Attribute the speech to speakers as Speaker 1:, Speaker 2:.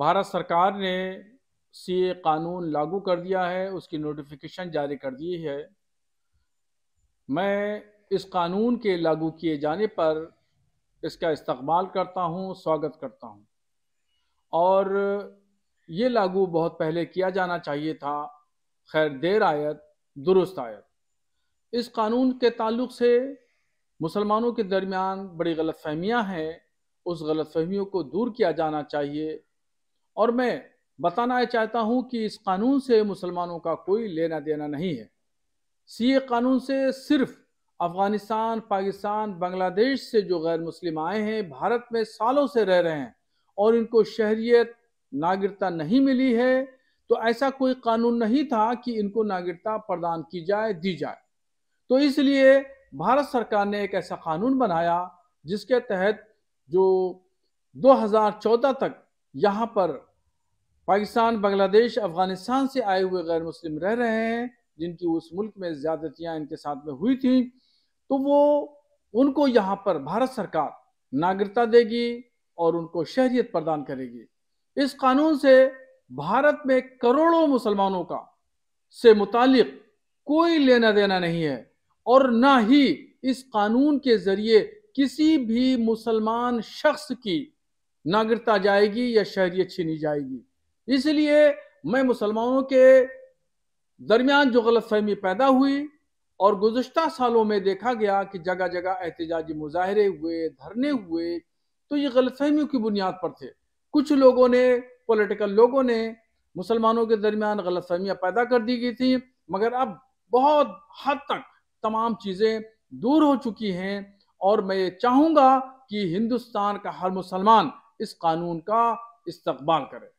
Speaker 1: بھارت سرکار نے سی اے قانون لاگو کر دیا ہے اس کی نوٹیفیکیشن جاری کر دی ہے میں اس قانون کے لاگو کیے جانے پر اس کا استقبال کرتا ہوں سواگت کرتا ہوں اور یہ لاگو بہت پہلے کیا جانا چاہیے تھا خیر دیر آیت درست آیت اس قانون کے تعلق سے مسلمانوں کے درمیان بڑی غلط فہمیاں ہیں اس غلط فہمیوں کو دور کیا جانا چاہیے اور میں بتانا چاہتا ہوں کہ اس قانون سے مسلمانوں کا کوئی لینا دینا نہیں ہے سی اے قانون سے صرف افغانستان پاکستان بنگلہ دیش سے جو غیر مسلم آئے ہیں بھارت میں سالوں سے رہ رہے ہیں اور ان کو شہریت ناگرتا نہیں ملی ہے تو ایسا کوئی قانون نہیں تھا کہ ان کو ناگرتا پردان کی جائے دی جائے تو اس لیے بھارت سرکار نے ایک ایسا قانون بنایا جس کے تحت جو دو ہزار چودہ تک یہاں پر پاکستان بنگلہ دیش افغانستان سے آئے ہوئے غیر مسلم رہ رہے ہیں جن کی اس ملک میں زیادتیاں ان کے ساتھ میں ہوئی تھیں تو وہ ان کو یہاں پر بھارت سرکار ناگرتہ دے گی اور ان کو شہریت پردان کرے گی اس قانون سے بھارت میں کروڑوں مسلمانوں کا سے متعلق کوئی لینا دینا نہیں ہے اور نہ ہی اس قانون کے ذریعے کسی بھی مسلمان شخص کی ناگرتا جائے گی یا شہریت چھینی جائے گی اس لیے میں مسلمانوں کے درمیان جو غلط فہمی پیدا ہوئی اور گزشتہ سالوں میں دیکھا گیا کہ جگہ جگہ احتجاجی مظاہرے ہوئے دھرنے ہوئے تو یہ غلط فہمیوں کی بنیاد پر تھے کچھ لوگوں نے پولیٹیکل لوگوں نے مسلمانوں کے درمیان غلط فہمیاں پیدا کر دی گئی تھیں مگر اب بہت حد تک تمام چیزیں دور ہو چکی ہیں اور میں یہ چاہوں گا کہ ہندوستان کا ہر مسلمان اس قانون کا استقبال کرے